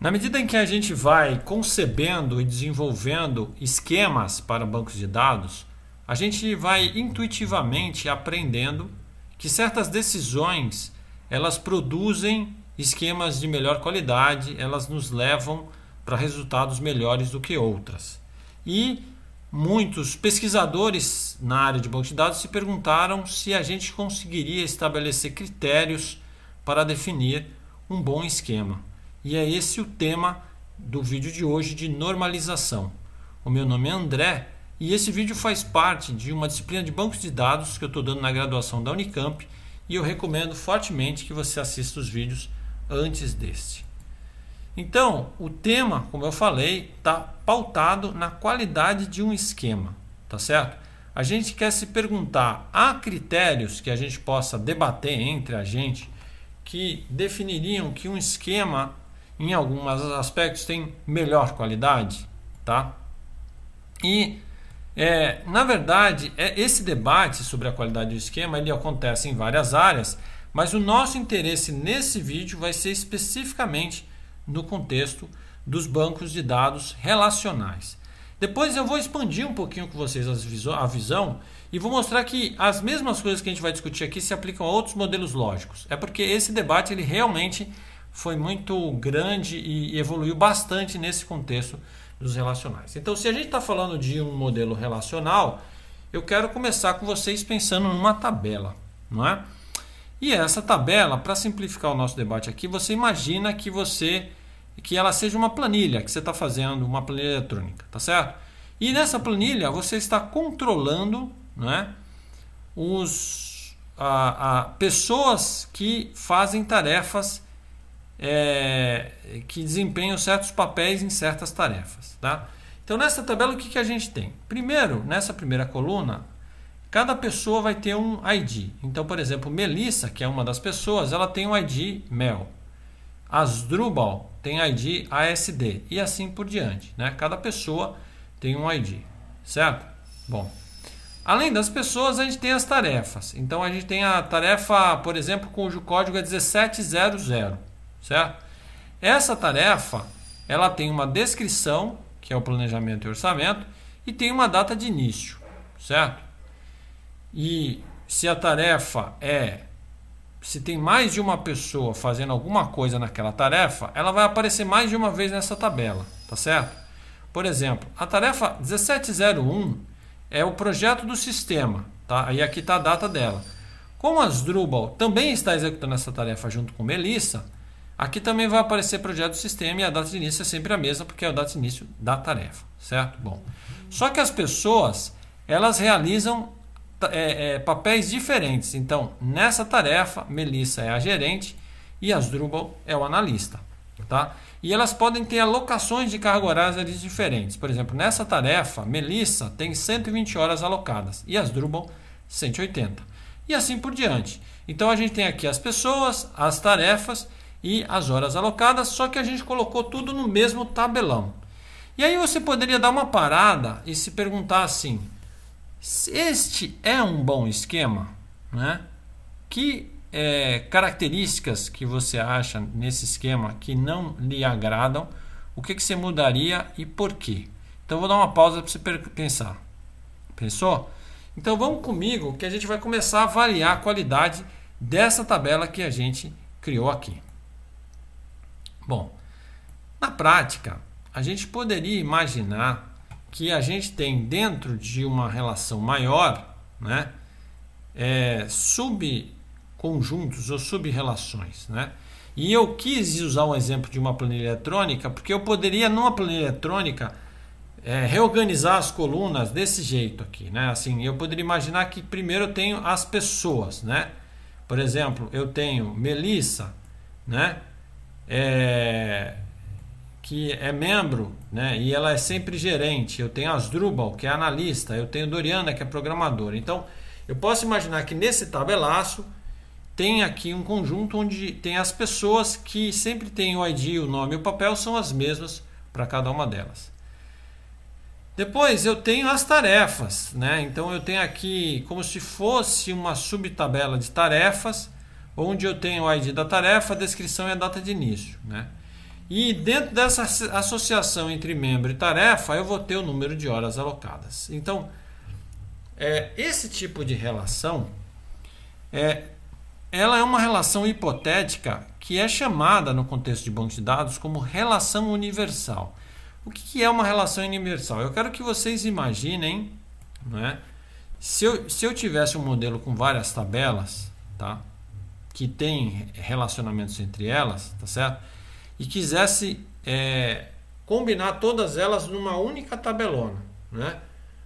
Na medida em que a gente vai concebendo e desenvolvendo esquemas para bancos de dados, a gente vai intuitivamente aprendendo que certas decisões elas produzem esquemas de melhor qualidade, elas nos levam para resultados melhores do que outras. E muitos pesquisadores na área de banco de dados se perguntaram se a gente conseguiria estabelecer critérios para definir um bom esquema. E é esse o tema do vídeo de hoje de normalização. O meu nome é André e esse vídeo faz parte de uma disciplina de bancos de dados que eu estou dando na graduação da Unicamp e eu recomendo fortemente que você assista os vídeos antes deste. Então, o tema, como eu falei, está pautado na qualidade de um esquema, tá certo? A gente quer se perguntar: há critérios que a gente possa debater entre a gente que definiriam que um esquema em alguns aspectos tem melhor qualidade, tá? E é, na verdade, é, esse debate sobre a qualidade do esquema ele acontece em várias áreas, mas o nosso interesse nesse vídeo vai ser especificamente no contexto dos bancos de dados relacionais. Depois eu vou expandir um pouquinho com vocês a visão e vou mostrar que as mesmas coisas que a gente vai discutir aqui se aplicam a outros modelos lógicos. É porque esse debate ele realmente foi muito grande e evoluiu bastante nesse contexto dos relacionais. Então, se a gente está falando de um modelo relacional, eu quero começar com vocês pensando numa tabela, não é? E essa tabela, para simplificar o nosso debate aqui, você imagina que você que ela seja uma planilha que você está fazendo, uma planilha eletrônica, tá certo? E nessa planilha você está controlando, né, os a, a pessoas que fazem tarefas é, que desempenham certos papéis em certas tarefas. Tá? Então, nessa tabela, o que, que a gente tem? Primeiro, nessa primeira coluna, cada pessoa vai ter um ID. Então, por exemplo, Melissa, que é uma das pessoas, ela tem um ID MEL. Asdrubal tem ID ASD e assim por diante. Né? Cada pessoa tem um ID, certo? Bom, além das pessoas, a gente tem as tarefas. Então, a gente tem a tarefa, por exemplo, cujo código é 1700 certo? Essa tarefa, ela tem uma descrição, que é o planejamento e orçamento, e tem uma data de início, certo? E se a tarefa é se tem mais de uma pessoa fazendo alguma coisa naquela tarefa, ela vai aparecer mais de uma vez nessa tabela, tá certo? Por exemplo, a tarefa 1701 é o projeto do sistema, tá? E aqui está a data dela. Como a Asdrubal também está executando essa tarefa junto com Melissa, Aqui também vai aparecer projeto do sistema e a data de início é sempre a mesma, porque é a data de início da tarefa, certo? Bom, só que as pessoas, elas realizam é, é, papéis diferentes. Então, nessa tarefa, Melissa é a gerente e Asdrubal é o analista, tá? E elas podem ter alocações de carga horária diferentes. Por exemplo, nessa tarefa, Melissa tem 120 horas alocadas e Asdrubal 180. E assim por diante. Então, a gente tem aqui as pessoas, as tarefas e as horas alocadas, só que a gente colocou tudo no mesmo tabelão. E aí você poderia dar uma parada e se perguntar assim: este é um bom esquema, né? Que é, características que você acha nesse esquema que não lhe agradam? O que, que você mudaria e por quê? Então vou dar uma pausa para você pensar. Pensou? Então vamos comigo que a gente vai começar a avaliar a qualidade dessa tabela que a gente criou aqui. Bom, na prática, a gente poderia imaginar que a gente tem dentro de uma relação maior, né, é, subconjuntos ou subrelações, né? E eu quis usar um exemplo de uma planilha eletrônica porque eu poderia numa planilha eletrônica é, reorganizar as colunas desse jeito aqui, né? Assim, eu poderia imaginar que primeiro eu tenho as pessoas, né? Por exemplo, eu tenho Melissa, né? é, que é membro, né? E ela é sempre gerente. Eu tenho a Asdrubal, que é analista, eu tenho Doriana, que é programadora. Então, eu posso imaginar que nesse tabelaço tem aqui um conjunto onde tem as pessoas que sempre têm o ID, o nome e o papel são as mesmas para cada uma delas. Depois eu tenho as tarefas, né? Então eu tenho aqui como se fosse uma subtabela de tarefas onde eu tenho o ID da tarefa, a descrição e a data de início. Né? E dentro dessa associação entre membro e tarefa, eu vou ter o número de horas alocadas. Então, é, esse tipo de relação, é, ela é uma relação hipotética que é chamada no contexto de banco de dados como relação universal. O que é uma relação universal? Eu quero que vocês imaginem, né? se, eu, se eu tivesse um modelo com várias tabelas, tá? que têm relacionamentos entre elas, tá certo? E quisesse é, combinar todas elas numa única tabelona, né?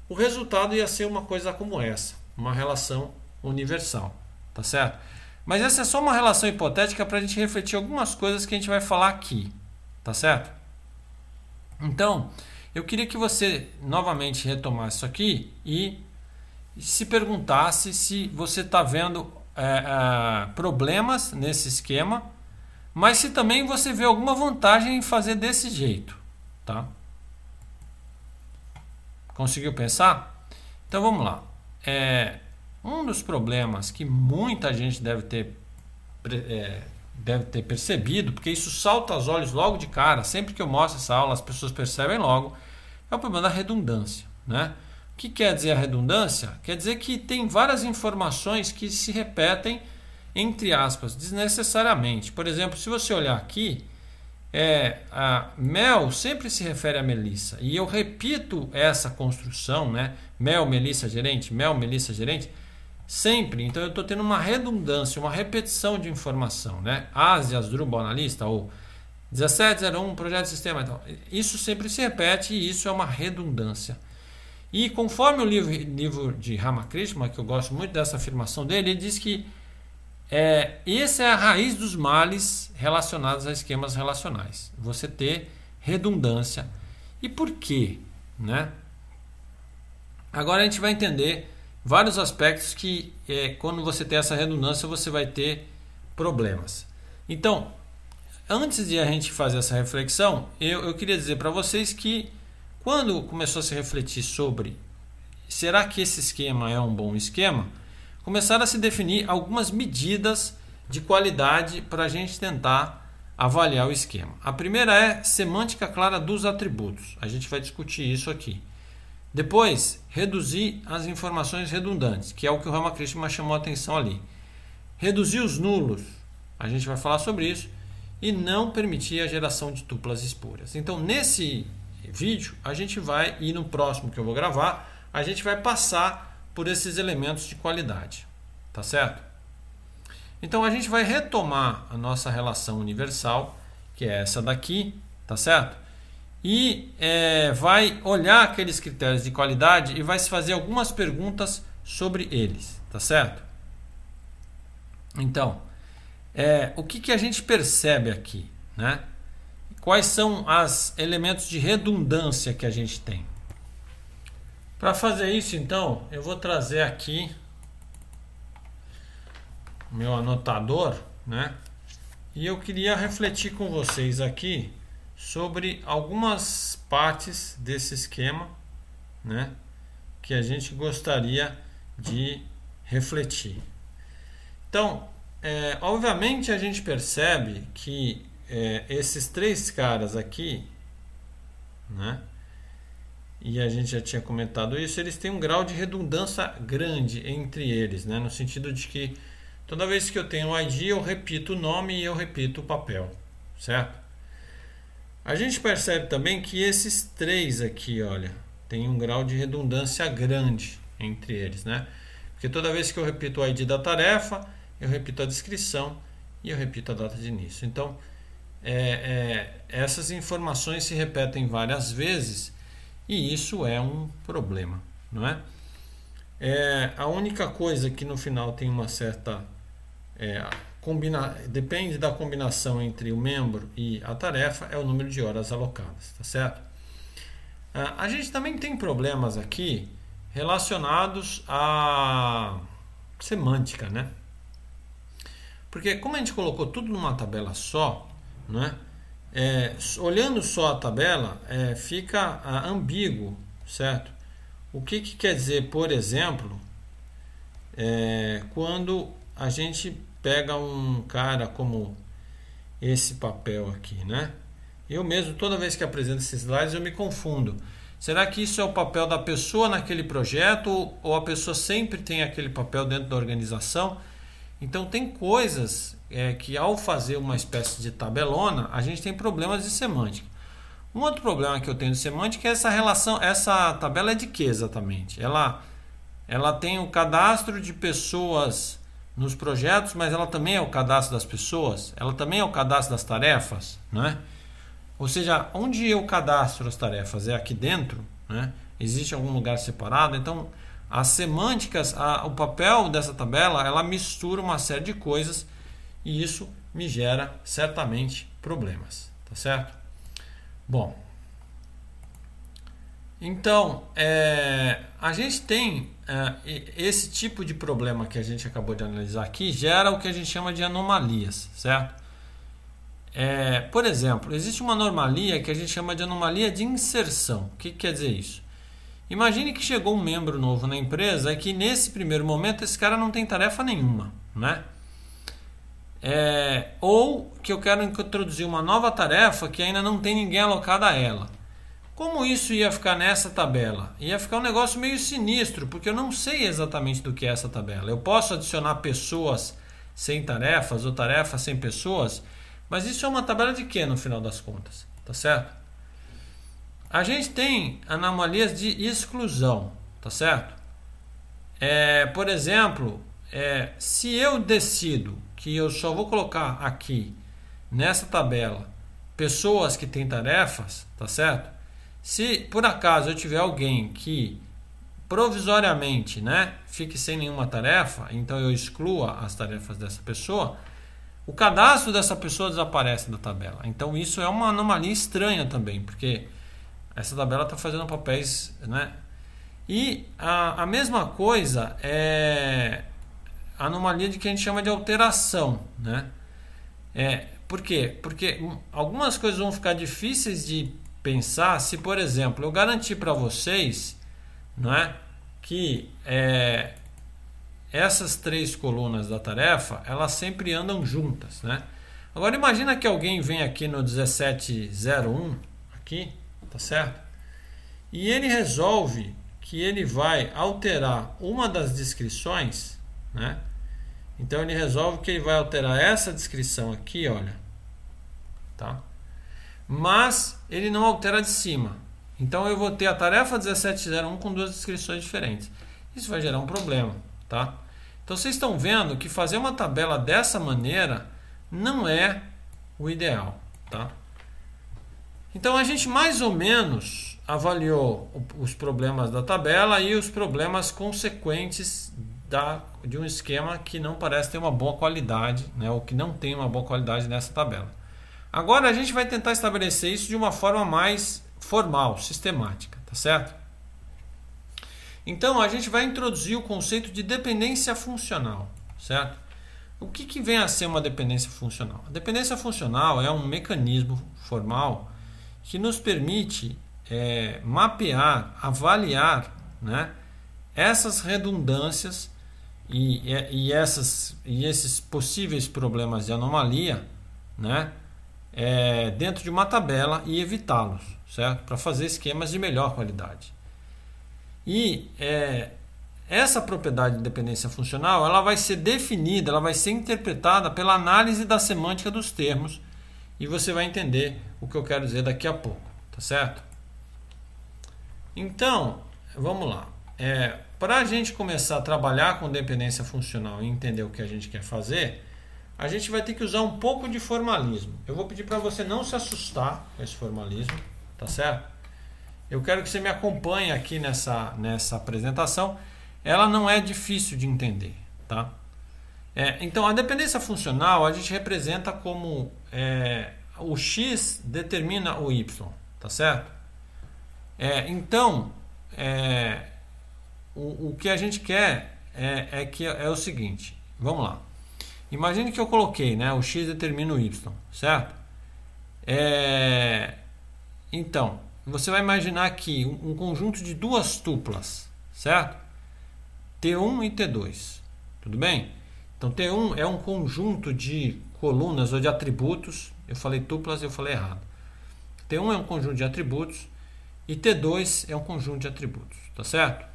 O resultado ia ser uma coisa como essa, uma relação universal, tá certo? Mas essa é só uma relação hipotética para a gente refletir algumas coisas que a gente vai falar aqui, tá certo? Então, eu queria que você novamente retomasse isso aqui e se perguntasse se você está vendo é, é, problemas nesse esquema, mas se também você vê alguma vantagem em fazer desse jeito, tá? Conseguiu pensar? Então vamos lá. É, um dos problemas que muita gente deve ter é, deve ter percebido, porque isso salta aos olhos logo de cara, sempre que eu mostro essa aula, as pessoas percebem logo, é o problema da redundância. Né? O que quer dizer a redundância? Quer dizer que tem várias informações que se repetem, entre aspas, desnecessariamente. Por exemplo, se você olhar aqui, é, a Mel sempre se refere a Melissa. E eu repito essa construção, né? Mel, Melissa, gerente, Mel, Melissa, gerente, sempre. Então eu estou tendo uma redundância, uma repetição de informação, né? Ásia, Drupal analista, ou 1701, projeto de sistema. Então, isso sempre se repete e isso é uma redundância. E conforme o livro, livro de Ramakrishna, que eu gosto muito dessa afirmação dele, ele diz que é, essa é a raiz dos males relacionados a esquemas relacionais. Você ter redundância. E por quê? Né? Agora a gente vai entender vários aspectos que é, quando você tem essa redundância você vai ter problemas. Então, antes de a gente fazer essa reflexão, eu, eu queria dizer para vocês que quando começou a se refletir sobre será que esse esquema é um bom esquema, começaram a se definir algumas medidas de qualidade para a gente tentar avaliar o esquema. A primeira é semântica clara dos atributos. A gente vai discutir isso aqui. Depois, reduzir as informações redundantes, que é o que o Ramakrishna chamou a atenção ali. Reduzir os nulos, a gente vai falar sobre isso, e não permitir a geração de tuplas espúrias. Então, nesse vídeo, a gente vai, e no próximo que eu vou gravar, a gente vai passar por esses elementos de qualidade, tá certo? Então a gente vai retomar a nossa relação universal, que é essa daqui, tá certo? E é, vai olhar aqueles critérios de qualidade e vai se fazer algumas perguntas sobre eles, tá certo? Então, é, o que, que a gente percebe aqui, né? quais são os elementos de redundância que a gente tem. Para fazer isso, então, eu vou trazer aqui meu anotador, né? E eu queria refletir com vocês aqui sobre algumas partes desse esquema, né? Que a gente gostaria de refletir. Então, é, obviamente a gente percebe que é, esses três caras aqui, né? E a gente já tinha comentado isso, eles têm um grau de redundância grande entre eles, né? No sentido de que toda vez que eu tenho um ID, eu repito o nome e eu repito o papel, certo? A gente percebe também que esses três aqui, olha, tem um grau de redundância grande entre eles, né? Porque toda vez que eu repito o ID da tarefa, eu repito a descrição e eu repito a data de início. Então, é, é, essas informações se repetem várias vezes e isso é um problema, não é? é a única coisa que no final tem uma certa é, combina, depende da combinação entre o membro e a tarefa é o número de horas alocadas, tá certo? É, a gente também tem problemas aqui relacionados à semântica, né? Porque como a gente colocou tudo numa tabela só, né? É, é olhando só a tabela, é, fica ah, ambíguo, certo? O que, que quer dizer, por exemplo, é, quando a gente pega um cara como esse papel aqui, né? Eu mesmo, toda vez que apresento esses slides, eu me confundo. Será que isso é o papel da pessoa naquele projeto ou a pessoa sempre tem aquele papel dentro da organização? Então tem coisas é, que ao fazer uma espécie de tabelona, a gente tem problemas de semântica. Um outro problema que eu tenho de semântica é essa relação, essa tabela é de que exatamente? Ela, ela tem o cadastro de pessoas nos projetos, mas ela também é o cadastro das pessoas, ela também é o cadastro das tarefas, né? Ou seja, onde eu cadastro as tarefas? É aqui dentro, né? Existe algum lugar separado? Então, as semânticas, a, o papel dessa tabela, ela mistura uma série de coisas e isso me gera certamente problemas, tá certo? Bom, então é, a gente tem é, esse tipo de problema que a gente acabou de analisar aqui gera o que a gente chama de anomalias, certo? É, por exemplo, existe uma anomalia que a gente chama de anomalia de inserção. O que, que quer dizer isso? Imagine que chegou um membro novo na empresa e que nesse primeiro momento esse cara não tem tarefa nenhuma, né? É, ou que eu quero introduzir uma nova tarefa que ainda não tem ninguém alocado a ela. Como isso ia ficar nessa tabela? Ia ficar um negócio meio sinistro, porque eu não sei exatamente do que é essa tabela. Eu posso adicionar pessoas sem tarefas ou tarefas sem pessoas, mas isso é uma tabela de quê no final das contas, tá certo? A gente tem anomalias de exclusão, tá certo? É, por exemplo, é, se eu decido que eu só vou colocar aqui nessa tabela pessoas que têm tarefas, tá certo? Se por acaso eu tiver alguém que provisoriamente, né, fique sem nenhuma tarefa, então eu exclua as tarefas dessa pessoa, o cadastro dessa pessoa desaparece da tabela. Então isso é uma anomalia estranha também, porque essa tabela está fazendo papéis, né? E a, a mesma coisa é a anomalia de que a gente chama de alteração, né? É, por quê? Porque algumas coisas vão ficar difíceis de pensar se, por exemplo, eu garantir para vocês não é, que é, essas três colunas da tarefa elas sempre andam juntas. Né? Agora imagina que alguém vem aqui no 1701 aqui tá certo? E ele resolve que ele vai alterar uma das descrições, né? Então ele resolve que ele vai alterar essa descrição aqui, olha, tá? Mas ele não altera de cima. Então eu vou ter a tarefa 1701 com duas descrições diferentes. Isso vai gerar um problema, tá? Então vocês estão vendo que fazer uma tabela dessa maneira não é o ideal, tá? Então a gente mais ou menos avaliou os problemas da tabela e os problemas consequentes da, de um esquema que não parece ter uma boa qualidade, né, ou que não tem uma boa qualidade nessa tabela. Agora a gente vai tentar estabelecer isso de uma forma mais formal, sistemática, tá certo? Então a gente vai introduzir o conceito de dependência funcional, certo? O que, que vem a ser uma dependência funcional? A dependência funcional é um mecanismo formal que nos permite é, mapear, avaliar né, essas redundâncias e, e, essas, e esses possíveis problemas de anomalia né, é, dentro de uma tabela e evitá-los, certo? Para fazer esquemas de melhor qualidade. E é, essa propriedade de dependência funcional ela vai ser definida, ela vai ser interpretada pela análise da semântica dos termos e você vai entender o que eu quero dizer daqui a pouco, tá certo? Então, vamos lá. É, Para a gente começar a trabalhar com dependência funcional e entender o que a gente quer fazer, a gente vai ter que usar um pouco de formalismo. Eu vou pedir para você não se assustar com esse formalismo, tá certo? Eu quero que você me acompanhe aqui nessa, nessa apresentação. Ela não é difícil de entender, tá? É, então, a dependência funcional a gente representa como é, o x determina o y, tá certo? É, então, é, o, o, que a gente quer é, é, que é o seguinte, vamos lá. Imagine que eu coloquei, né? O x determina o y, certo? É, então, você vai imaginar aqui um, um conjunto de duas tuplas, certo? T1 e T2, tudo bem? Então T1 é um conjunto de colunas ou de atributos. Eu falei tuplas, eu falei errado. T1 é um conjunto de atributos e T2 é um conjunto de atributos, tá certo?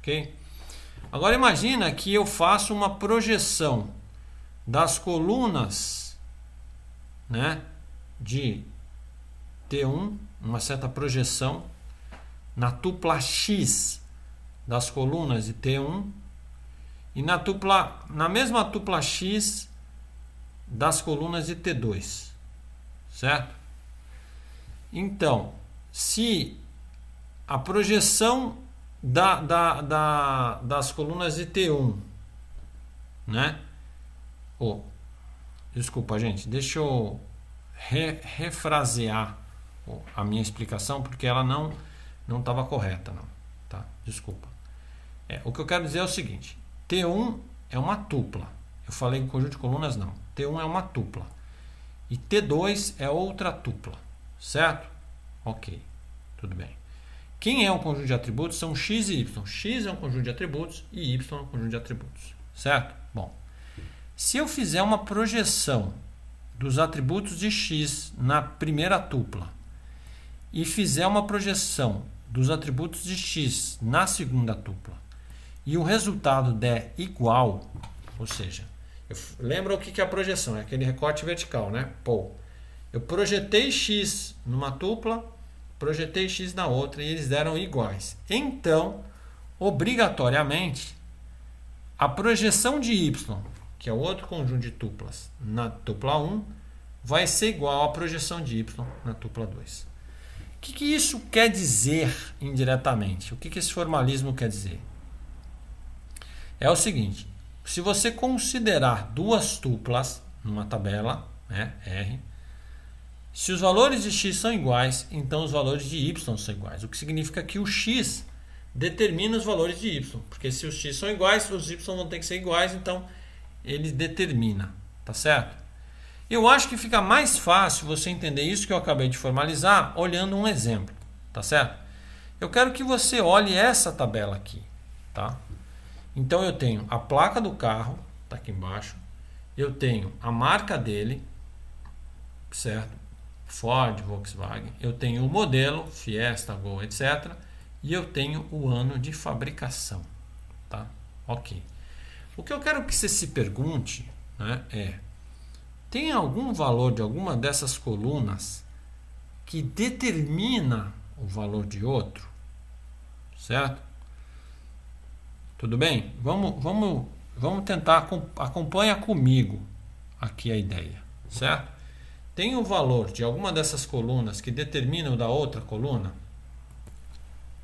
OK? Agora imagina que eu faço uma projeção das colunas, né, de T1, uma certa projeção na tupla X das colunas de T1 e na, tupla, na mesma tupla X das colunas de T2, certo? Então, se a projeção da, da, da, das colunas de T1, né? Oh, desculpa, gente, deixa eu re, refrasear a minha explicação porque ela não não estava correta, não, tá? Desculpa. É, o que eu quero dizer é o seguinte: T1 é uma tupla. Eu falei em conjunto de colunas, não. T1 é uma tupla. E T2 é outra tupla. Certo? Ok. Tudo bem. Quem é um conjunto de atributos são x e y. x é um conjunto de atributos e y é um conjunto de atributos. Certo? Bom, se eu fizer uma projeção dos atributos de x na primeira tupla e fizer uma projeção dos atributos de x na segunda tupla e o resultado der é igual, ou seja, lembra o que é a projeção, é aquele recorte vertical, né? Pô, Eu projetei x numa tupla, projetei x na outra e eles deram iguais. Então, obrigatoriamente, a projeção de y, que é o outro conjunto de tuplas, na tupla 1, vai ser igual à projeção de y na tupla 2. O que, que isso quer dizer indiretamente? O que, que esse formalismo quer dizer? é o seguinte: se você considerar duas tuplas numa tabela, né, R, se os valores de x são iguais, então os valores de y são iguais, o que significa que o x determina os valores de y, porque se os x são iguais, os y vão ter que ser iguais, então ele determina, tá certo? Eu acho que fica mais fácil você entender isso que eu acabei de formalizar olhando um exemplo, tá certo? Eu quero que você olhe essa tabela aqui, tá? Então eu tenho a placa do carro, tá aqui embaixo. Eu tenho a marca dele, certo? Ford, Volkswagen. Eu tenho o modelo, Fiesta, Gol, etc. E eu tenho o ano de fabricação, tá? Ok. O que eu quero que você se pergunte né, é: tem algum valor de alguma dessas colunas que determina o valor de outro? Certo? Tudo bem? Vamos, vamos, vamos tentar acompanha comigo aqui a ideia, certo? Tem o um valor de alguma dessas colunas que determina o da outra coluna?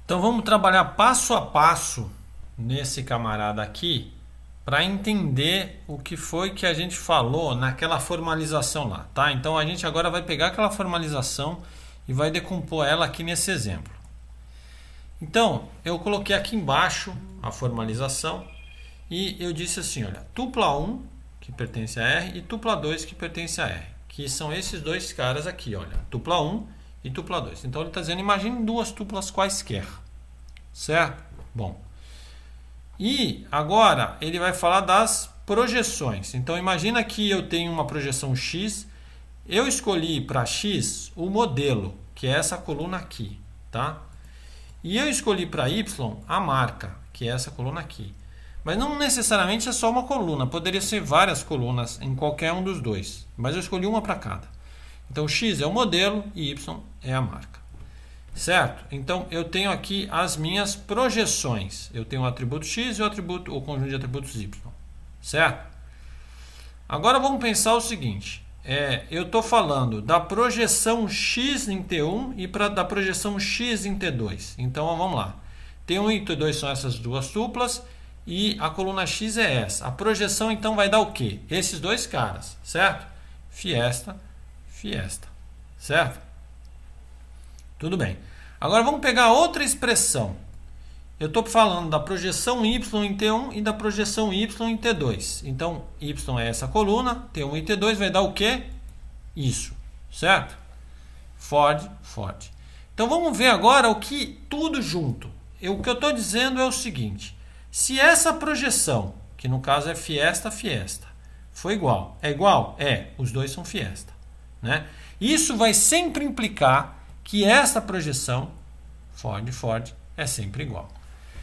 Então vamos trabalhar passo a passo nesse camarada aqui para entender o que foi que a gente falou naquela formalização lá, tá? Então a gente agora vai pegar aquela formalização e vai decompor ela aqui nesse exemplo. Então, eu coloquei aqui embaixo a formalização e eu disse assim, olha, tupla 1, que pertence a R, e tupla 2, que pertence a R, que são esses dois caras aqui, olha, tupla 1 e tupla 2. Então, ele está dizendo, imagine duas tuplas quaisquer, certo? Bom, e agora ele vai falar das projeções. Então, imagina que eu tenho uma projeção X, eu escolhi para X o modelo, que é essa coluna aqui, tá? E eu escolhi para Y a marca, que é essa coluna aqui. Mas não necessariamente é só uma coluna, poderia ser várias colunas em qualquer um dos dois. Mas eu escolhi uma para cada. Então X é o modelo e Y é a marca. Certo? Então eu tenho aqui as minhas projeções. Eu tenho o atributo X e o atributo, o conjunto de atributos Y. Certo? Agora vamos pensar o seguinte. É, eu estou falando da projeção X em T1 e pra, da projeção X em T2. Então vamos lá. T1 e T2 são essas duas tuplas e a coluna X é essa. A projeção então vai dar o quê? Esses dois caras, certo? Fiesta, fiesta, certo? Tudo bem. Agora vamos pegar outra expressão. Eu estou falando da projeção Y em T1 e da projeção Y em T2. Então, Y é essa coluna, T1 e T2 vai dar o quê? Isso, certo? Ford, Ford. Então, vamos ver agora o que tudo junto. Eu, o que eu estou dizendo é o seguinte. Se essa projeção, que no caso é Fiesta, Fiesta, foi igual, é igual? É, os dois são Fiesta. Né? Isso vai sempre implicar que essa projeção, Ford, Ford, é sempre igual.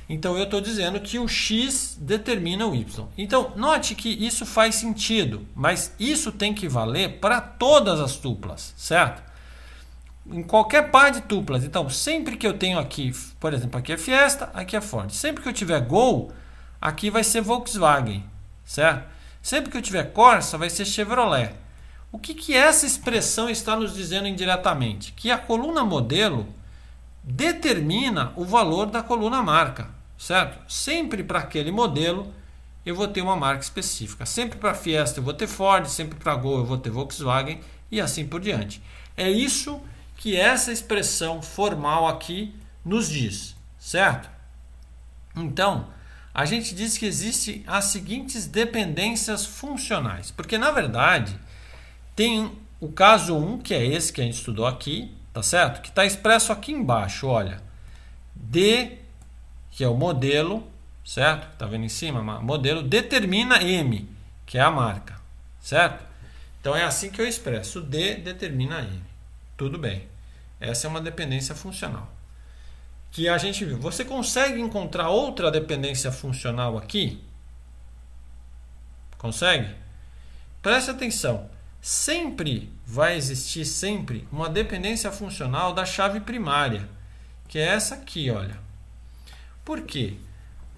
Então eu estou dizendo que o x determina o y. Então note que isso faz sentido, mas isso tem que valer para todas as tuplas, certo? Em qualquer par de tuplas. Então sempre que eu tenho aqui, por exemplo, aqui é Fiesta, aqui é Ford. Sempre que eu tiver Gol, aqui vai ser Volkswagen, certo? Sempre que eu tiver Corsa, vai ser Chevrolet. O que, que essa expressão está nos dizendo indiretamente? Que a coluna modelo determina o valor da coluna marca, certo? Sempre para aquele modelo eu vou ter uma marca específica. Sempre para Fiesta eu vou ter Ford, sempre para Gol eu vou ter Volkswagen e assim por diante. É isso que essa expressão formal aqui nos diz, certo? Então, a gente diz que existem as seguintes dependências funcionais, porque na verdade tem o caso 1, um, que é esse que a gente estudou aqui, tá certo? Que está expresso aqui embaixo, olha. D, que é o modelo, certo? Tá vendo em cima? Modelo determina M, que é a marca, certo? Então é assim que eu expresso. D determina M. Tudo bem. Essa é uma dependência funcional. Que a gente viu. Você consegue encontrar outra dependência funcional aqui? Consegue? Preste atenção sempre vai existir sempre uma dependência funcional da chave primária, que é essa aqui, olha. Por quê?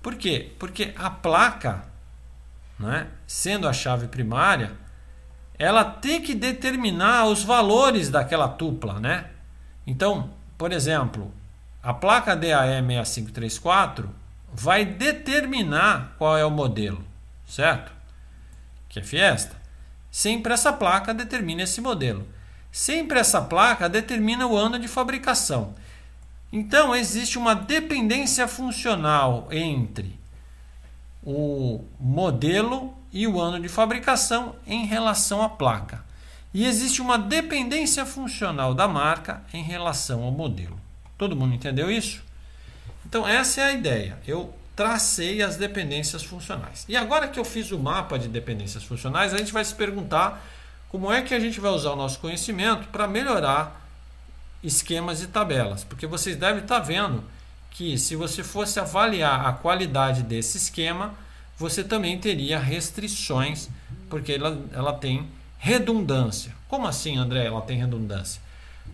Por quê? Porque a placa, né, sendo a chave primária, ela tem que determinar os valores daquela tupla, né? Então, por exemplo, a placa DAE6534 vai determinar qual é o modelo, certo? Que é Fiesta. Sempre essa placa determina esse modelo. Sempre essa placa determina o ano de fabricação. Então existe uma dependência funcional entre o modelo e o ano de fabricação em relação à placa. E existe uma dependência funcional da marca em relação ao modelo. Todo mundo entendeu isso? Então essa é a ideia. Eu tracei as dependências funcionais. E agora que eu fiz o mapa de dependências funcionais, a gente vai se perguntar como é que a gente vai usar o nosso conhecimento para melhorar esquemas e tabelas, porque vocês devem estar tá vendo que se você fosse avaliar a qualidade desse esquema, você também teria restrições, porque ela, ela tem redundância. Como assim, André, ela tem redundância?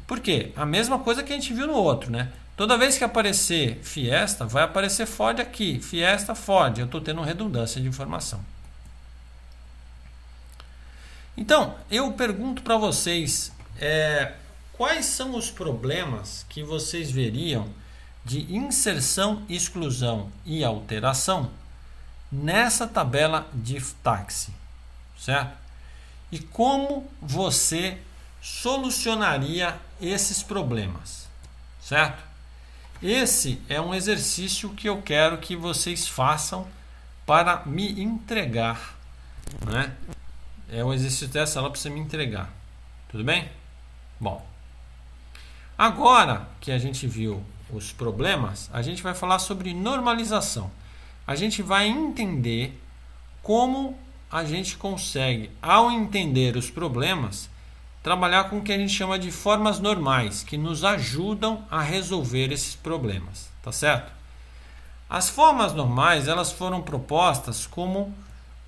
Porque a mesma coisa que a gente viu no outro, né? Toda vez que aparecer Fiesta, vai aparecer Ford aqui. Fiesta, Ford. Eu estou tendo redundância de informação. Então, eu pergunto para vocês é, quais são os problemas que vocês veriam de inserção, exclusão e alteração nessa tabela de táxi, certo? E como você solucionaria esses problemas, certo? Esse é um exercício que eu quero que vocês façam para me entregar. Né? É um exercício dessa aula para você me entregar. Tudo bem? Bom, agora que a gente viu os problemas, a gente vai falar sobre normalização. A gente vai entender como a gente consegue, ao entender os problemas, trabalhar com o que a gente chama de formas normais, que nos ajudam a resolver esses problemas, tá certo? As formas normais, elas foram propostas como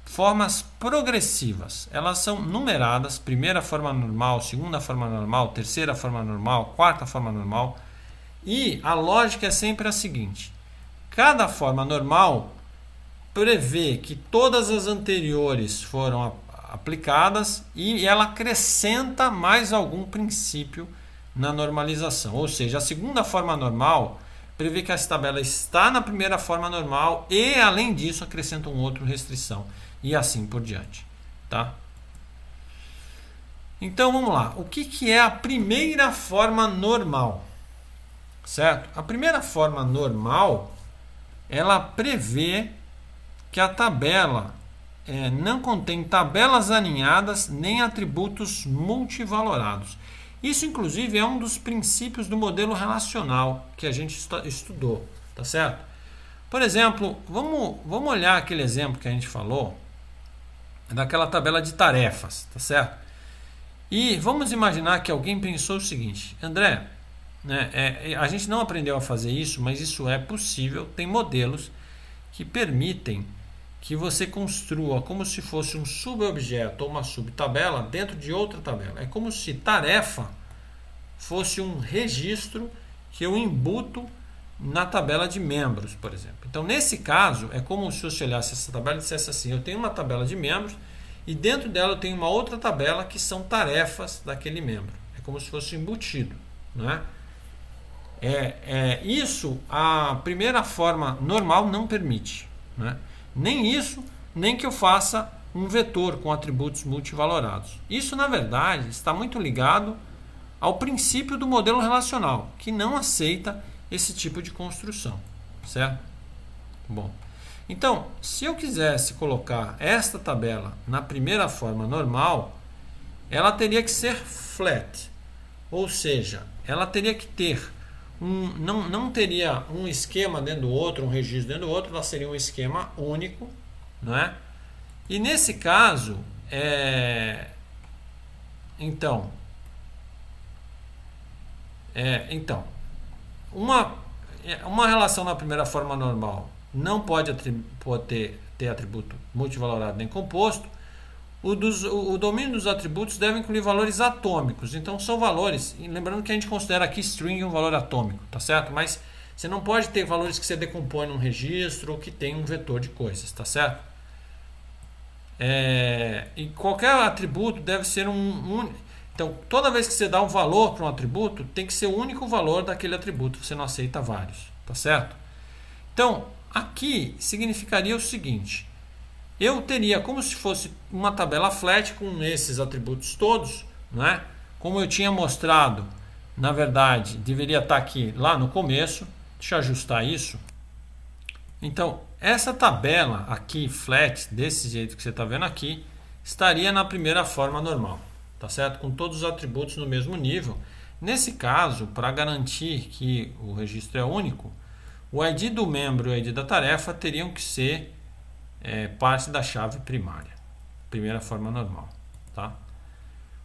formas progressivas. Elas são numeradas, primeira forma normal, segunda forma normal, terceira forma normal, quarta forma normal. E a lógica é sempre a seguinte: cada forma normal prevê que todas as anteriores foram aplicadas e ela acrescenta mais algum princípio na normalização. Ou seja, a segunda forma normal prevê que essa tabela está na primeira forma normal e, além disso, acrescenta um outro restrição e assim por diante. Tá? Então vamos lá. O que, que é a primeira forma normal? Certo? A primeira forma normal ela prevê que a tabela é, não contém tabelas alinhadas nem atributos multivalorados. Isso, inclusive, é um dos princípios do modelo relacional que a gente estudou, tá certo? Por exemplo, vamos, vamos olhar aquele exemplo que a gente falou daquela tabela de tarefas, tá certo? E vamos imaginar que alguém pensou o seguinte, André, né, é, é a gente não aprendeu a fazer isso, mas isso é possível, tem modelos que permitem que você construa como se fosse um subobjeto ou uma subtabela dentro de outra tabela. É como se tarefa fosse um registro que eu embuto na tabela de membros, por exemplo. Então, nesse caso, é como se você olhasse essa tabela e dissesse assim: eu tenho uma tabela de membros e dentro dela eu tenho uma outra tabela que são tarefas daquele membro. É como se fosse embutido, né? É, é isso a primeira forma normal não permite, né? Nem isso, nem que eu faça um vetor com atributos multivalorados. Isso, na verdade, está muito ligado ao princípio do modelo relacional, que não aceita esse tipo de construção, certo? Bom, então, se eu quisesse colocar esta tabela na primeira forma normal, ela teria que ser flat, ou seja, ela teria que ter um, não, não teria um esquema dentro do outro, um registro dentro do outro, ela seria um esquema único, não é? E nesse caso, é, então, é, então, uma, é, uma relação na primeira forma normal não pode, ter atributo multivalorado nem composto, o, dos, o, domínio dos atributos deve incluir valores atômicos. Então são valores, lembrando que a gente considera aqui string um valor atômico, tá certo? Mas você não pode ter valores que você decompõe num registro ou que tem um vetor de coisas, tá certo? É, e qualquer atributo deve ser um, um Então, toda vez que você dá um valor para um atributo, tem que ser o único valor daquele atributo, você não aceita vários, tá certo? Então, aqui significaria o seguinte: eu teria como se fosse uma tabela flat com esses atributos todos, né? Como eu tinha mostrado, na verdade, deveria estar tá aqui lá no começo. Deixa eu ajustar isso. Então, essa tabela aqui, flat, desse jeito que você está vendo aqui, estaria na primeira forma normal, tá certo? Com todos os atributos no mesmo nível. Nesse caso, para garantir que o registro é único, o ID do membro e o ID da tarefa teriam que ser é, parte da chave primária. Primeira forma normal, tá?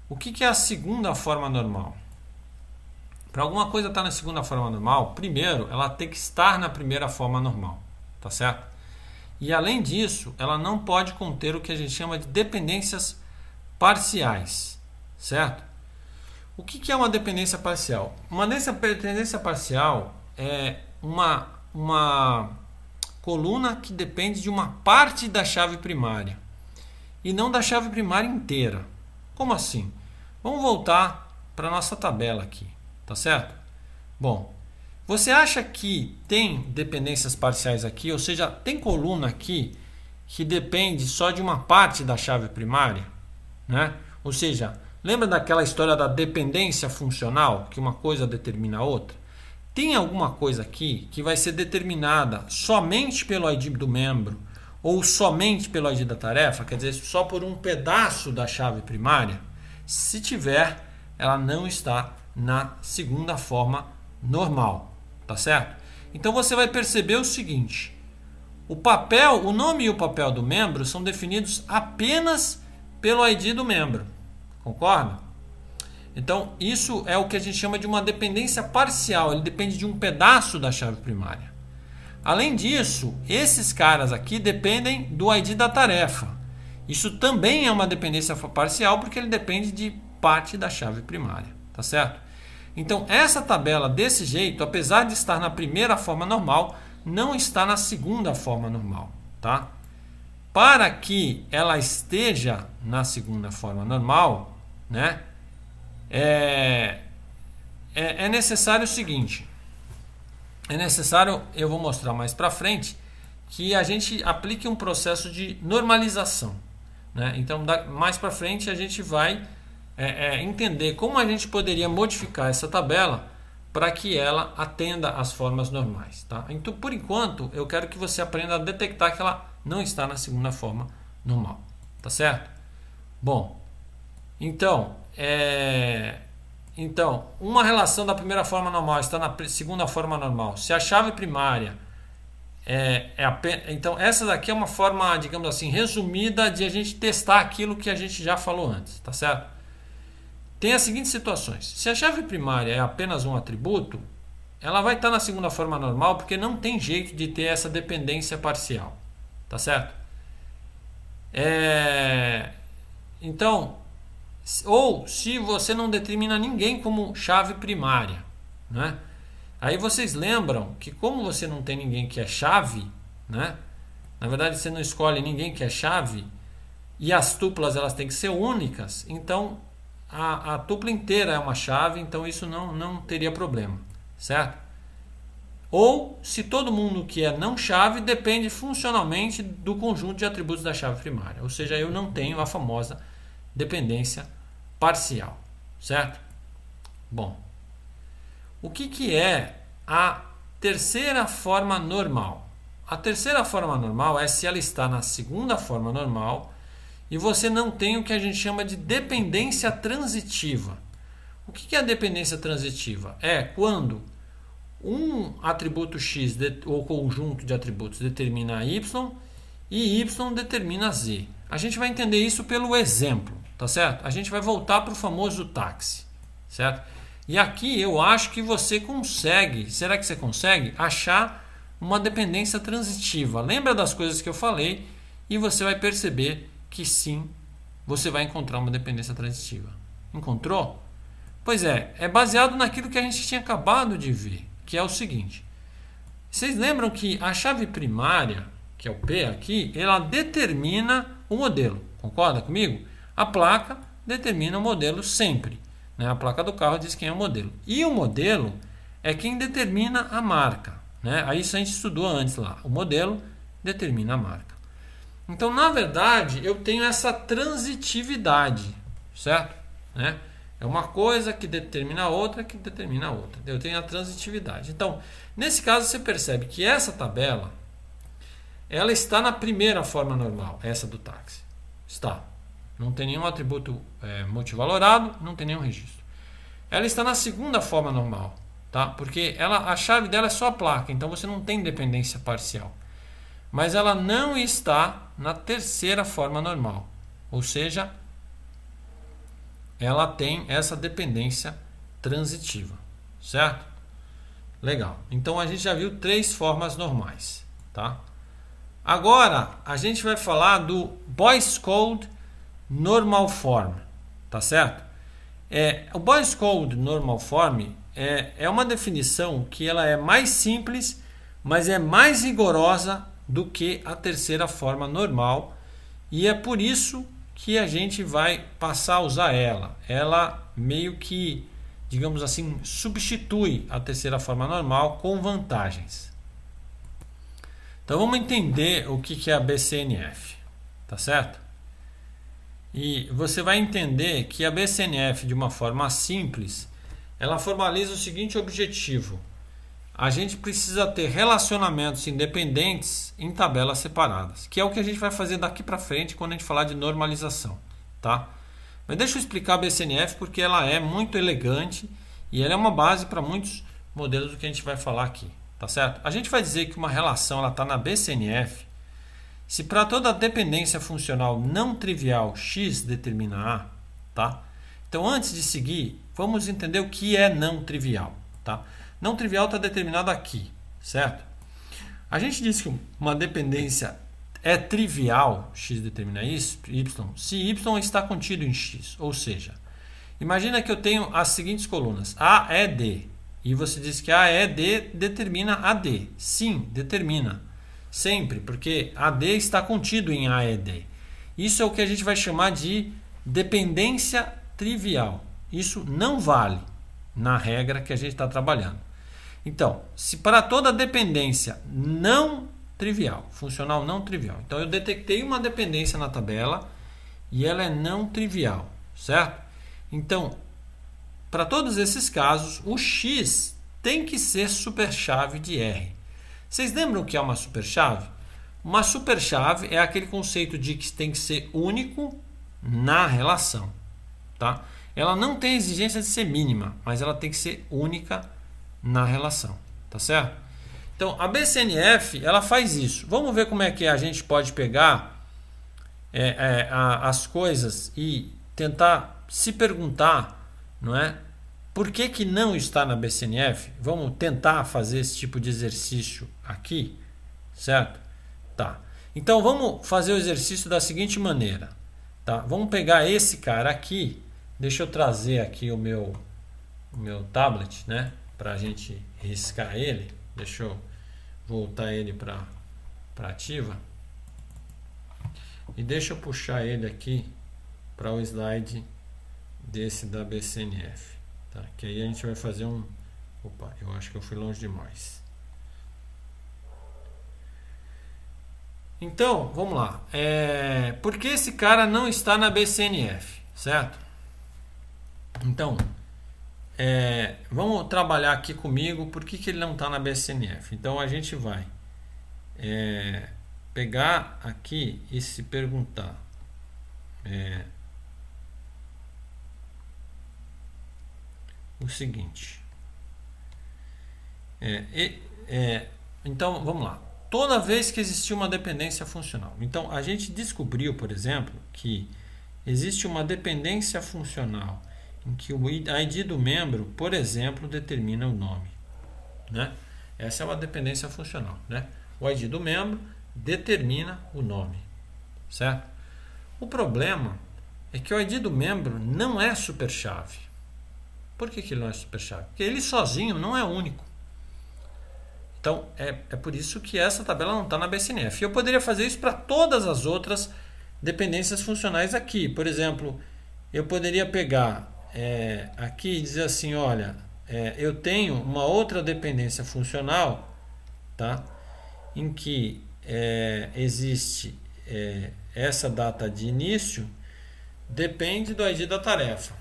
O que, que é a segunda forma normal? Para alguma coisa estar tá na segunda forma normal, primeiro ela tem que estar na primeira forma normal, tá certo? E além disso, ela não pode conter o que a gente chama de dependências parciais, certo? O que, que é uma dependência parcial? Uma dependência parcial é uma, uma coluna que depende de uma parte da chave primária e não da chave primária inteira. Como assim? Vamos voltar para nossa tabela aqui, tá certo? Bom, você acha que tem dependências parciais aqui, ou seja, tem coluna aqui que depende só de uma parte da chave primária, né? Ou seja, lembra daquela história da dependência funcional, que uma coisa determina a outra? tem alguma coisa aqui que vai ser determinada somente pelo ID do membro ou somente pelo ID da tarefa, quer dizer, só por um pedaço da chave primária? Se tiver, ela não está na segunda forma normal, tá certo? Então você vai perceber o seguinte: o papel, o nome e o papel do membro são definidos apenas pelo ID do membro. Concorda? Então, isso é o que a gente chama de uma dependência parcial, ele depende de um pedaço da chave primária. Além disso, esses caras aqui dependem do ID da tarefa. Isso também é uma dependência parcial porque ele depende de parte da chave primária, tá certo? Então, essa tabela desse jeito, apesar de estar na primeira forma normal, não está na segunda forma normal, tá? Para que ela esteja na segunda forma normal, né? É, é, é necessário o seguinte: é necessário, eu vou mostrar mais para frente, que a gente aplique um processo de normalização. Né? Então, mais para frente, a gente vai é, é, entender como a gente poderia modificar essa tabela para que ela atenda às formas normais. Tá? Então, por enquanto, eu quero que você aprenda a detectar que ela não está na segunda forma normal. Tá certo? Bom, então, é... então, uma relação da primeira forma normal está na segunda forma normal. Se a chave primária é, é então essa daqui é uma forma, digamos assim, resumida de a gente testar aquilo que a gente já falou antes, tá certo? Tem as seguintes situações. Se a chave primária é apenas um atributo, ela vai estar na segunda forma normal porque não tem jeito de ter essa dependência parcial, tá certo? É... Então, ou se você não determina ninguém como chave primária, né? Aí vocês lembram que como você não tem ninguém que é chave, né? Na verdade você não escolhe ninguém que é chave e as tuplas elas têm que ser únicas, então a, a tupla inteira é uma chave, então isso não, não teria problema, certo? Ou se todo mundo que é não chave depende funcionalmente do conjunto de atributos da chave primária, ou seja, eu não tenho a famosa dependência parcial, certo? Bom, o que, que é a terceira forma normal? A terceira forma normal é se ela está na segunda forma normal e você não tem o que a gente chama de dependência transitiva. O que é a dependência transitiva? É quando um atributo X ou conjunto de atributos determina Y e Y determina Z. A gente vai entender isso pelo exemplo tá certo? A gente vai voltar para o famoso táxi, certo? E aqui eu acho que você consegue, será que você consegue achar uma dependência transitiva? Lembra das coisas que eu falei e você vai perceber que sim, você vai encontrar uma dependência transitiva. Encontrou? Pois é, é baseado naquilo que a gente tinha acabado de ver, que é o seguinte. Vocês lembram que a chave primária, que é o P aqui, ela determina o modelo. Concorda comigo? A placa determina o modelo sempre. Né? A placa do carro diz quem é o modelo. E o modelo é quem determina a marca. Né? Aí isso a gente estudou antes lá. O modelo determina a marca. Então, na verdade, eu tenho essa transitividade, certo? Né? É uma coisa que determina a outra, que determina a outra. Eu tenho a transitividade. Então, nesse caso, você percebe que essa tabela, ela está na primeira forma normal, essa do táxi. Está. Não tem nenhum atributo é, multivalorado, não tem nenhum registro. Ela está na segunda forma normal, tá? Porque ela, a chave dela é só a placa, então você não tem dependência parcial. Mas ela não está na terceira forma normal, ou seja, ela tem essa dependência transitiva, certo? Legal. Então a gente já viu três formas normais, tá? Agora a gente vai falar do Boyce Code normal form, tá certo? É, o Boyce Code normal form é, é uma definição que ela é mais simples, mas é mais rigorosa do que a terceira forma normal e é por isso que a gente vai passar a usar ela. Ela meio que, digamos assim, substitui a terceira forma normal com vantagens. Então vamos entender o que é a BCNF, tá certo? E você vai entender que a BCNF, de uma forma simples, ela formaliza o seguinte objetivo: a gente precisa ter relacionamentos independentes em tabelas separadas, que é o que a gente vai fazer daqui para frente quando a gente falar de normalização, tá? Mas deixa eu explicar a BCNF porque ela é muito elegante e ela é uma base para muitos modelos do que a gente vai falar aqui, tá certo? A gente vai dizer que uma relação ela está na BCNF se para toda dependência funcional não trivial x determina a, tá? Então antes de seguir, vamos entender o que é não trivial, tá? Não trivial está determinado aqui, certo? A gente disse que uma dependência é trivial, x determina y, se y está contido em x, ou seja, imagina que eu tenho as seguintes colunas, A é D, e você diz que A é D determina a d, Sim, determina sempre, porque AD está contido em AED. Isso é o que a gente vai chamar de dependência trivial. Isso não vale na regra que a gente está trabalhando. Então, se para toda dependência não trivial, funcional não trivial. Então, eu detectei uma dependência na tabela e ela é não trivial, certo? Então, para todos esses casos, o x tem que ser superchave de R. Vocês lembram o que é uma super chave? Uma super chave é aquele conceito de que tem que ser único na relação, tá? Ela não tem exigência de ser mínima, mas ela tem que ser única na relação, tá certo? Então, a BCNF, ela faz isso. Vamos ver como é que a gente pode pegar é, é, a, as coisas e tentar se perguntar, não é? Por que, que não está na BCNF? Vamos tentar fazer esse tipo de exercício aqui, certo? Tá. Então vamos fazer o exercício da seguinte maneira, tá? Vamos pegar esse cara aqui, deixa eu trazer aqui o meu, o meu tablet, né? Para a gente riscar ele, deixa eu voltar ele para ativa. E deixa eu puxar ele aqui para o slide desse da BCNF. Tá, que aí a gente vai fazer um... Opa, eu acho que eu fui longe demais. Então, vamos lá. É, por que esse cara não está na BCNF, certo? Então, é, vamos trabalhar aqui comigo por que, que ele não está na BCNF. Então, a gente vai é, pegar aqui e se perguntar. É, o seguinte. É, é, então, vamos lá. Toda vez que existiu uma dependência funcional. Então, a gente descobriu, por exemplo, que existe uma dependência funcional em que o ID do membro, por exemplo, determina o nome. Né? Essa é uma dependência funcional. Né? O ID do membro determina o nome. Certo? O problema é que o ID do membro não é super chave por que, que ele não é super chave? Porque ele sozinho não é único. Então, é, é por isso que essa tabela não está na BCNF. Eu poderia fazer isso para todas as outras dependências funcionais aqui. Por exemplo, eu poderia pegar é, aqui e dizer assim, olha, é, eu tenho uma outra dependência funcional, tá? Em que é, existe é, essa data de início, depende do ID da tarefa.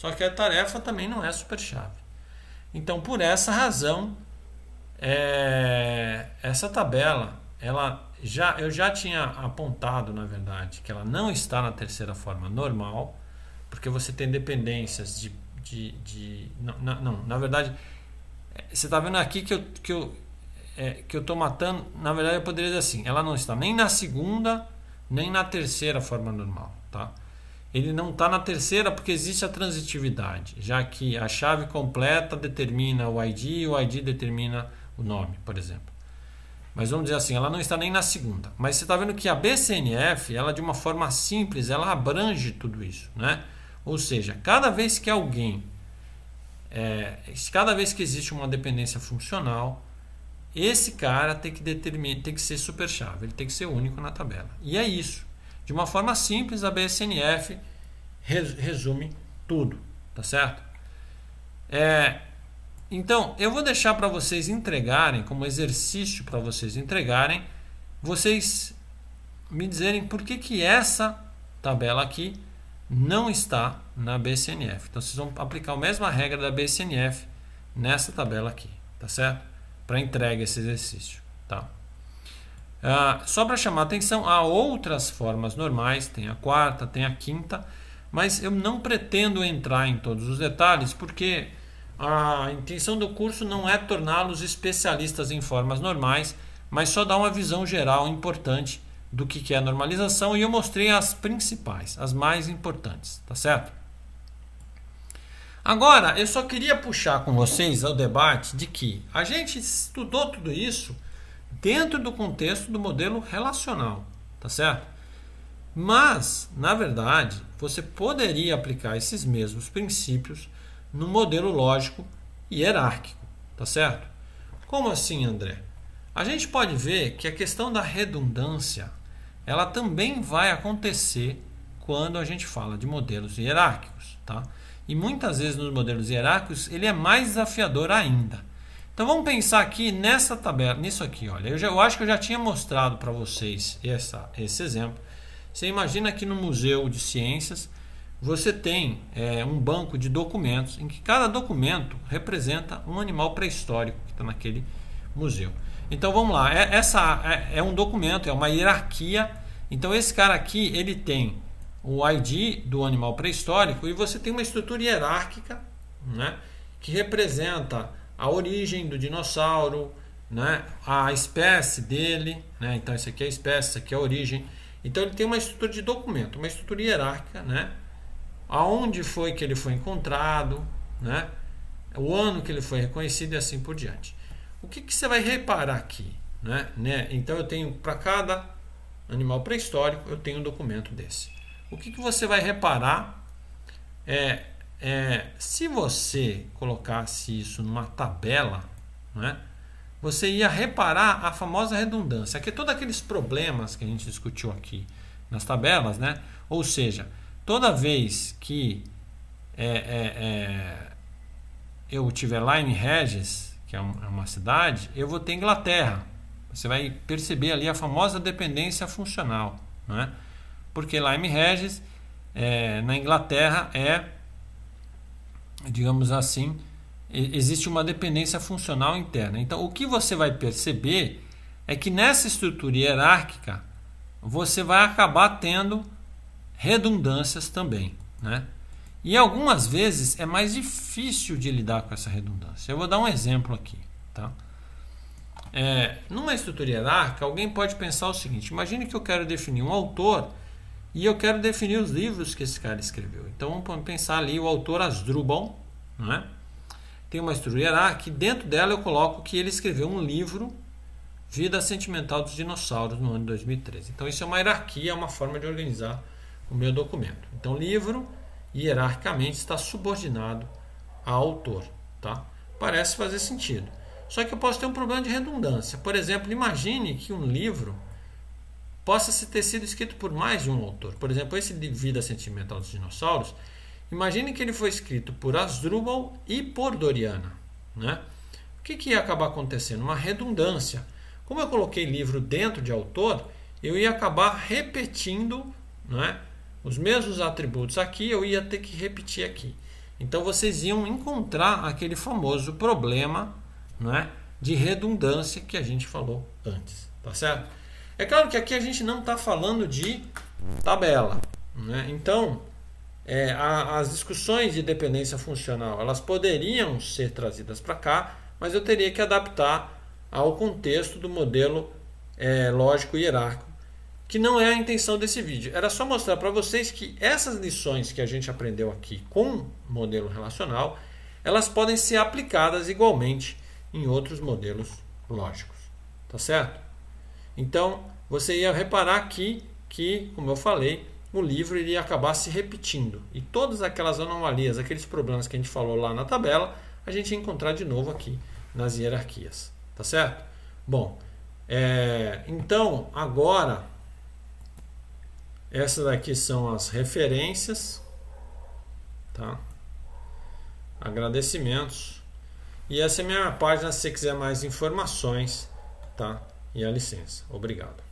Só que a tarefa também não é super chave. Então, por essa razão, é, essa tabela, ela já eu já tinha apontado, na verdade, que ela não está na terceira forma normal, porque você tem dependências de. de, de não, não, na verdade, você está vendo aqui que eu, que eu, é, que eu estou matando. Na verdade, eu poderia dizer assim: ela não está nem na segunda, nem na terceira forma normal. Tá? ele não está na terceira porque existe a transitividade, já que a chave completa determina o ID e o ID determina o nome, por exemplo. Mas vamos dizer assim, ela não está nem na segunda. Mas você está vendo que a BCNF, ela de uma forma simples, ela abrange tudo isso, né? Ou seja, cada vez que alguém, é, cada vez que existe uma dependência funcional, esse cara tem que determinar, tem que ser superchave, ele tem que ser único na tabela. E é isso. De uma forma simples, a BSNF resume tudo, tá certo? É, então, eu vou deixar para vocês entregarem, como exercício para vocês entregarem, vocês me dizerem por que, que essa tabela aqui não está na BCNF. Então, vocês vão aplicar a mesma regra da BCNF nessa tabela aqui, tá certo? Para entrega esse exercício, tá? Ah, só para chamar atenção, há outras formas normais, tem a quarta, tem a quinta, mas eu não pretendo entrar em todos os detalhes, porque a intenção do curso não é torná-los especialistas em formas normais, mas só dar uma visão geral importante do que é a normalização e eu mostrei as principais, as mais importantes, tá certo? Agora, eu só queria puxar com vocês ao debate de que a gente estudou tudo isso dentro do contexto do modelo relacional, tá certo? Mas, na verdade, você poderia aplicar esses mesmos princípios no modelo lógico e hierárquico, tá certo? Como assim, André? A gente pode ver que a questão da redundância, ela também vai acontecer quando a gente fala de modelos hierárquicos, tá? E muitas vezes nos modelos hierárquicos ele é mais desafiador ainda, então vamos pensar aqui nessa tabela, nisso aqui, olha. Eu, já, eu acho que eu já tinha mostrado para vocês essa, esse exemplo. Você imagina que no Museu de Ciências você tem é, um banco de documentos em que cada documento representa um animal pré-histórico que está naquele museu. Então vamos lá, é, essa é, é um documento, é uma hierarquia. Então esse cara aqui ele tem o ID do animal pré-histórico e você tem uma estrutura hierárquica, né, que representa a origem do dinossauro, né? a espécie dele, né? então isso aqui é a espécie, isso aqui é a origem. Então ele tem uma estrutura de documento, uma estrutura hierárquica, né? aonde foi que ele foi encontrado, né? o ano que ele foi reconhecido e assim por diante. O que, que você vai reparar aqui? Né? né? Então eu tenho para cada animal pré-histórico, eu tenho um documento desse. O que, que você vai reparar é é, se você colocasse isso numa tabela, né, você ia reparar a famosa redundância, que é todos aqueles problemas que a gente discutiu aqui nas tabelas, né? Ou seja, toda vez que é, é, é eu tiver Lime Regis, que é, um, é uma cidade, eu vou ter Inglaterra. Você vai perceber ali a famosa dependência funcional, né? Porque Lime Regis, é, na Inglaterra, é digamos assim, existe uma dependência funcional interna. Então, o que você vai perceber é que nessa estrutura hierárquica você vai acabar tendo redundâncias também, né? E algumas vezes é mais difícil de lidar com essa redundância. Eu vou dar um exemplo aqui, tá? É, numa estrutura hierárquica, alguém pode pensar o seguinte: imagine que eu quero definir um autor e eu quero definir os livros que esse cara escreveu. Então vamos pensar ali o autor Asdrubal, né? Tem uma estrutura hierárquica, dentro dela eu coloco que ele escreveu um livro Vida Sentimental dos Dinossauros no ano de 2013. Então isso é uma hierarquia, é uma forma de organizar o meu documento. Então livro hierarquicamente está subordinado ao autor, tá? Parece fazer sentido. Só que eu posso ter um problema de redundância. Por exemplo, imagine que um livro possa ter sido escrito por mais de um autor. Por exemplo, esse de Vida Sentimental dos Dinossauros, imagine que ele foi escrito por Asdrubal e por Doriana. Né? O que, que ia acabar acontecendo? Uma redundância. Como eu coloquei livro dentro de autor, eu ia acabar repetindo né, os mesmos atributos aqui, eu ia ter que repetir aqui. Então vocês iam encontrar aquele famoso problema né, de redundância que a gente falou antes, tá certo? É claro que aqui a gente não está falando de tabela. Né? Então, é, a, as discussões de dependência funcional elas poderiam ser trazidas para cá, mas eu teria que adaptar ao contexto do modelo é, lógico hierárquico, que não é a intenção desse vídeo. Era só mostrar para vocês que essas lições que a gente aprendeu aqui com modelo relacional, elas podem ser aplicadas igualmente em outros modelos lógicos. Tá certo? Então, você ia reparar aqui que, como eu falei, o livro iria acabar se repetindo. E todas aquelas anomalias, aqueles problemas que a gente falou lá na tabela, a gente ia encontrar de novo aqui nas hierarquias. Tá certo? Bom, é, então agora essas aqui são as referências. Tá? Agradecimentos. E essa é a minha página se você quiser mais informações. Tá? e a licença. Obrigado.